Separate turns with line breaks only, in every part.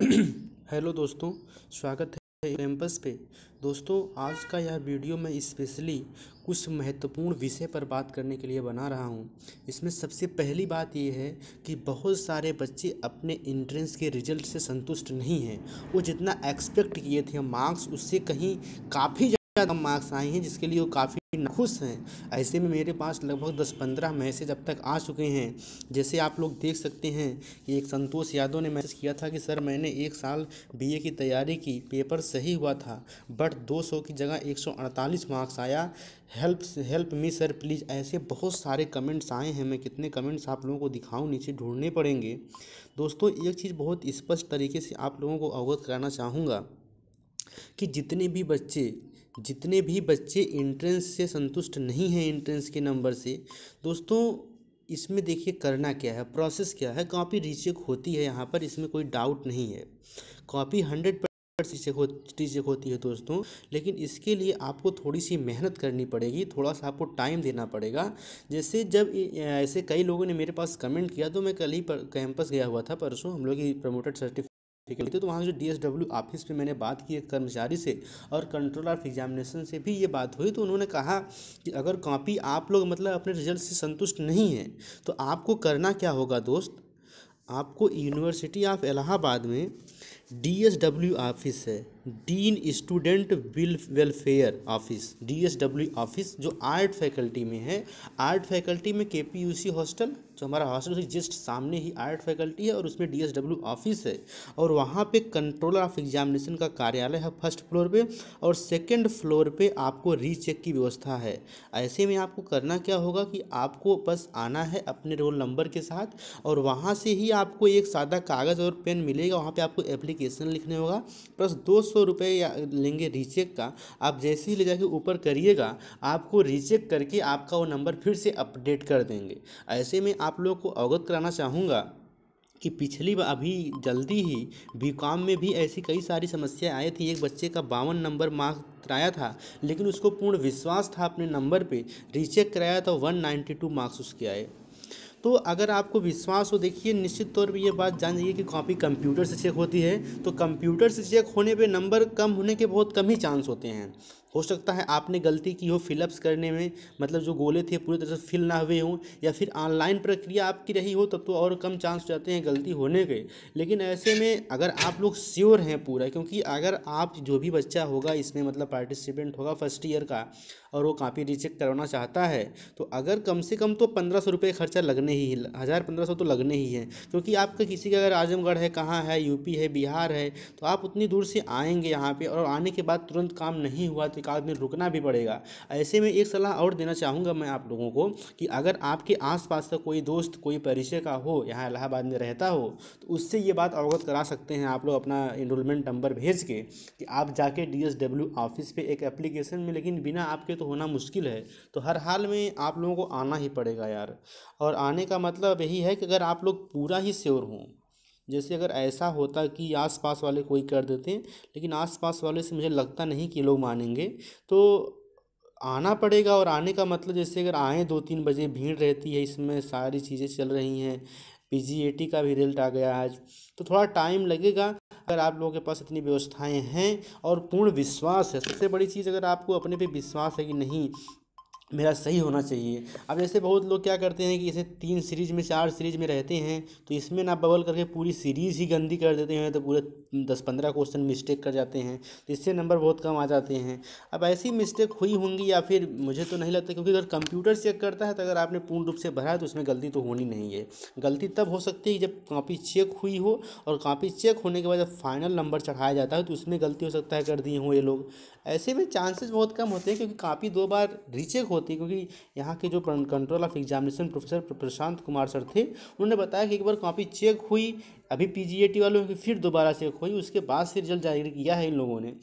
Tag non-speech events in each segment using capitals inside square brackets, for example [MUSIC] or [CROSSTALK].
[CLEARS THROAT] hello दोस्तों स्वागत है कैंपस पे दोस्तों आज का यह वीडियो मैं स्पेशली कुछ महत्वपूर्ण विषय पर बात करने के लिए बना रहा हूँ इसमें सबसे पहली बात यह है कि बहुत सारे बच्चे अपने इंट्रेंस के रिजल्ट से संतुष्ट नहीं हैं वो जितना एक्सपेक्ट किए थे मार्क्स उससे कहीं काफ़ी कम मार्क्स आए हैं जिसके लिए वो काफ़ी खुश हैं ऐसे में मेरे पास लगभग दस पंद्रह मैसेज अब तक आ चुके हैं जैसे आप लोग देख सकते हैं कि एक संतोष यादव ने मैसेज किया था कि सर मैंने एक साल बीए की तैयारी की पेपर सही हुआ था बट 200 की जगह 148 मार्क्स आया help help me sir please ऐसे बहुत सारे कमेंट्स आए हैं मैं कितने कमेंट्स आप लोगों को दिखाऊँ नीचे ढूंढने पड़ेंगे दोस्तों एक चीज़ बहुत स्पष्ट तरीके से आप लोगों को अवगत कराना चाहूँगा कि जितने भी बच्चे जितने भी बच्चे इंट्रेंस से संतुष्ट नहीं हैं इंट्रेंस के नंबर से दोस्तों इसमें देखिए करना क्या है प्रोसेस क्या है कॉपी रीचेक होती है यहाँ पर इसमें कोई डाउट नहीं है कॉपी हंड्रेड टीचर हो चेक होती है दोस्तों लेकिन इसके लिए आपको थोड़ी सी मेहनत करनी पड़ेगी थोड़ा सा आपको टाइम देना पड़ेगा जैसे जब ऐसे कई लोगों ने मेरे पास कमेंट किया तो मैं कल ही कैंपस गया हुआ था परसों हम लोग प्रमोटेड सर्टिफिकेट ठीक है तो वहाँ जो डीएसडब्ल्यू ऑफिस में मैंने बात की एक कर्मचारी से और कंट्रोलर ऑफ एग्जामिनेशन से भी ये बात हुई तो उन्होंने कहा कि अगर कॉपी आप लोग मतलब अपने रिजल्ट से संतुष्ट नहीं हैं तो आपको करना क्या होगा दोस्त आपको यूनिवर्सिटी ऑफ इलाहाबाद में डी एस डब्ल्यू ऑफिस है dean student will welfare office W office जो आर्ट फैकल्टी में है आर्ट फैकल्टी में के पी यू सी हॉस्टल जो हमारा हॉस्टल उसके जस्ट सामने ही आर्ट फैकल्टी है और उसमें डब्ल्यू ऑफिस है और वहाँ पे कंट्रोलर ऑफ एग्जामिनेशन का कार्यालय है फर्स्ट फ्लोर पे और सेकंड फ्लोर पे आपको रीचेक की व्यवस्था है ऐसे में आपको करना क्या होगा कि आपको बस आना है अपने रोल नंबर के साथ और वहाँ से ही आपको एक सादा कागज़ और पेन मिलेगा वहाँ पर आपको एप्लीकेशन लिखने होगा प्लस दो सौ रुपये लेंगे रीचेक का आप जैसे ही ले जाके ऊपर करिएगा आपको रीचेक करके आपका वो नंबर फिर से अपडेट कर देंगे ऐसे में आप लोग को अवगत कराना चाहूँगा कि पिछली बार अभी जल्दी ही कॉम में भी ऐसी कई सारी समस्याएं आई थी एक बच्चे का बावन नंबर मार्क कराया था लेकिन उसको पूर्ण विश्वास था अपने नंबर पे रीचेक कराया तो 192 मार्क्स उसके आए तो अगर आपको विश्वास हो देखिए निश्चित तौर पर यह बात जान जाइए कि कॉपी कंप्यूटर से चेक होती है तो कंप्यूटर से चेक होने पर नंबर कम होने के बहुत कम ही चांस होते हैं हो सकता है आपने गलती की हो फिलअप्स करने में मतलब जो गोले थे पूरी तरह से फिल ना हुए हों या फिर ऑनलाइन प्रक्रिया आपकी रही हो तब तो और कम चांस हो जाते हैं गलती होने के लेकिन ऐसे में अगर आप लोग श्योर हैं पूरा क्योंकि अगर आप जो भी बच्चा होगा इसमें मतलब पार्टिसिपेंट होगा फर्स्ट ईयर का और वो कापी रिजेक्ट करवाना चाहता है तो अगर कम से कम तो पंद्रह सौ रुपये खर्चा लगने ही हज़ार पंद्रह सौ तो लगने ही है क्योंकि आपका किसी का अगर आजमगढ़ है कहाँ है यूपी है बिहार है तो आप उतनी दूर से आएंगे यहाँ पर और आने के बाद तुरंत काम नहीं हुआ तो एकाध में रुकना भी पड़ेगा ऐसे में एक सलाह और देना चाहूँगा मैं आप लोगों को कि अगर आपके आसपास का कोई दोस्त कोई परिचय का हो यहाँ इलाहाबाद में रहता हो तो उससे ये बात अवगत करा सकते हैं आप लोग अपना इनरोलमेंट नंबर भेज के कि आप जाके डब्ल्यू ऑफिस पर एक एप्लीकेशन में लेकिन बिना आपके तो होना मुश्किल है तो हर हाल में आप लोगों को आना ही पड़ेगा यार और आने का मतलब यही है कि अगर आप लोग पूरा ही श्योर हों जैसे अगर ऐसा होता कि आसपास वाले कोई कर देते लेकिन आसपास वाले से मुझे लगता नहीं कि लोग मानेंगे तो आना पड़ेगा और आने का मतलब जैसे अगर आए दो तीन बजे भीड़ रहती है इसमें सारी चीज़ें चल रही हैं पी का भी रिजल्ट आ गया आज तो थोड़ा टाइम लगेगा अगर आप लोगों के पास इतनी व्यवस्थाएं हैं और पूर्ण विश्वास है सबसे बड़ी चीज़ अगर आपको अपने पे विश्वास है कि नहीं मेरा सही होना चाहिए अब जैसे बहुत लोग क्या करते हैं कि जैसे तीन सीरीज में चार सीरीज में रहते हैं तो इसमें ना बबल करके पूरी सीरीज ही गंदी कर देते हैं तो पूरे दस पंद्रह क्वेश्चन मिस्टेक कर जाते हैं तो इससे नंबर बहुत कम आ जाते हैं अब ऐसी मिस्टेक हुई होंगी या फिर मुझे तो नहीं लगता क्योंकि अगर कंप्यूटर चेक करता है तो अगर आपने पूर्ण रूप से भरा है तो उसमें गलती तो होनी नहीं है गलती तब हो सकती है जब कापी चेक हुई हो और कापी चेक होने के बाद जब फाइनल नंबर चढ़ाया जाता है तो उसमें गलती हो सकता है कर दिए हों ये लोग ऐसे में चांसेस बहुत कम होते हैं क्योंकि कापी दो बार रीचेक होती है क्योंकि यहाँ के जो control of examination professor Prashant Kumar sir थे उन्होंने बताया कि एक बार कॉपी चेक हुई अभी पी वालों की फिर दोबारा चेक हुई उसके बाद से रिजल्ट जारी किया है इन लोगों ने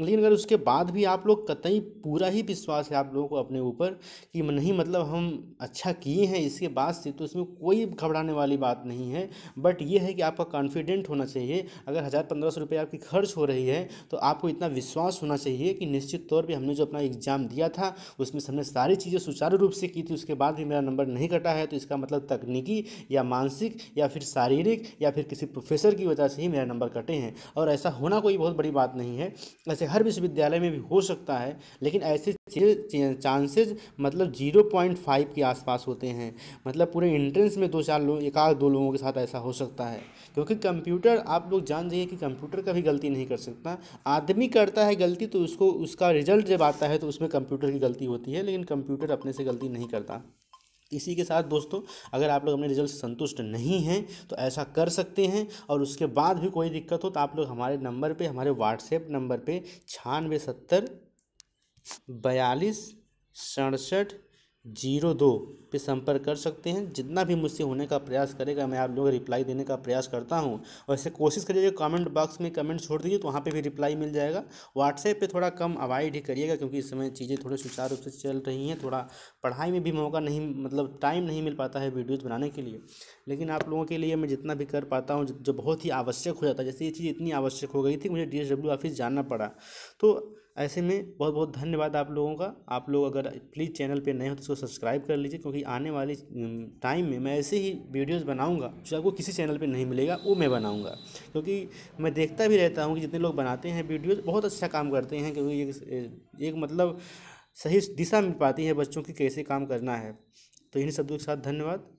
लेकिन अगर उसके बाद भी आप लोग कतई पूरा ही विश्वास है आप लोगों को अपने ऊपर कि नहीं मतलब हम अच्छा किए हैं इसके बाद से तो इसमें कोई घबराने वाली बात नहीं है बट ये है कि आपका कॉन्फिडेंट होना चाहिए अगर हज़ार पंद्रह सौ रुपये आपकी खर्च हो रही है तो आपको इतना विश्वास होना चाहिए कि निश्चित तौर पर हमने जो अपना एग्ज़ाम दिया था उसमें हमने सारी चीज़ें सुचारू रूप से की थी उसके बाद भी मेरा नंबर नहीं कटा है तो इसका मतलब तकनीकी या मानसिक या फिर शारीरिक या फिर किसी प्रोफेसर की वजह से ही मेरा नंबर कटे हैं और ऐसा होना कोई बहुत बड़ी बात नहीं है ऐसे हर विश्वविद्यालय में भी हो सकता है लेकिन ऐसे चांसेज मतलब जीरो पॉइंट फाइव के आसपास होते हैं मतलब पूरे इंट्रेंस में दो चार लोग एक आध दो लोगों के साथ ऐसा हो सकता है क्योंकि कंप्यूटर आप लोग जान जाइए कि कंप्यूटर कभी गलती नहीं कर सकता आदमी करता है गलती तो उसको उसका रिजल्ट जब आता है तो उसमें कंप्यूटर की गलती होती है लेकिन कंप्यूटर अपने से गलती नहीं करता इसी के साथ दोस्तों अगर आप लोग अपने रिजल्ट से संतुष्ट नहीं हैं तो ऐसा कर सकते हैं और उसके बाद भी कोई दिक्कत हो तो आप लोग हमारे नंबर पे हमारे व्हाट्सएप नंबर पे छियानवे सत्तर बयालीस सड़सठ जीरो दो पे संपर्क कर सकते हैं जितना भी मुझसे होने का प्रयास करेगा मैं आप लोगों को रिप्लाई देने का प्रयास करता हूँ वैसे कोशिश करिएगा कमेंट बॉक्स में कमेंट छोड़ दीजिए तो वहाँ पर भी रिप्लाई मिल जाएगा व्हाट्सएप पर थोड़ा कम अवॉइड ही करिएगा क्योंकि इस समय चीज़ें थोड़ी सुचारू रूप से चल रही हैं थोड़ा पढ़ाई में भी मौका नहीं मतलब टाइम नहीं मिल पाता है वीडियोज़ बनाने के लिए लेकिन आप लोगों के लिए मैं जितना भी कर पाता हूँ जो बहुत ही आवश्यक हो जाता है जैसे ये चीज़ इतनी आवश्यक हो गई थी मुझे डी ऑफिस जाना पड़ा तो ऐसे में बहुत बहुत धन्यवाद आप लोगों का आप लोग अगर प्लीज़ चैनल पर नए हो तो इसको सब्सक्राइब कर लीजिए क्योंकि अभी आने वाले टाइम में मैं ऐसे ही वीडियोस बनाऊंगा जो आपको किसी चैनल पे नहीं मिलेगा वो मैं बनाऊंगा क्योंकि मैं देखता भी रहता हूँ कि जितने लोग बनाते हैं वीडियोस बहुत अच्छा काम करते हैं क्योंकि एक, एक मतलब सही दिशा मिल पाती है बच्चों की कैसे काम करना है तो इन्हीं शब्दों के साथ धन्यवाद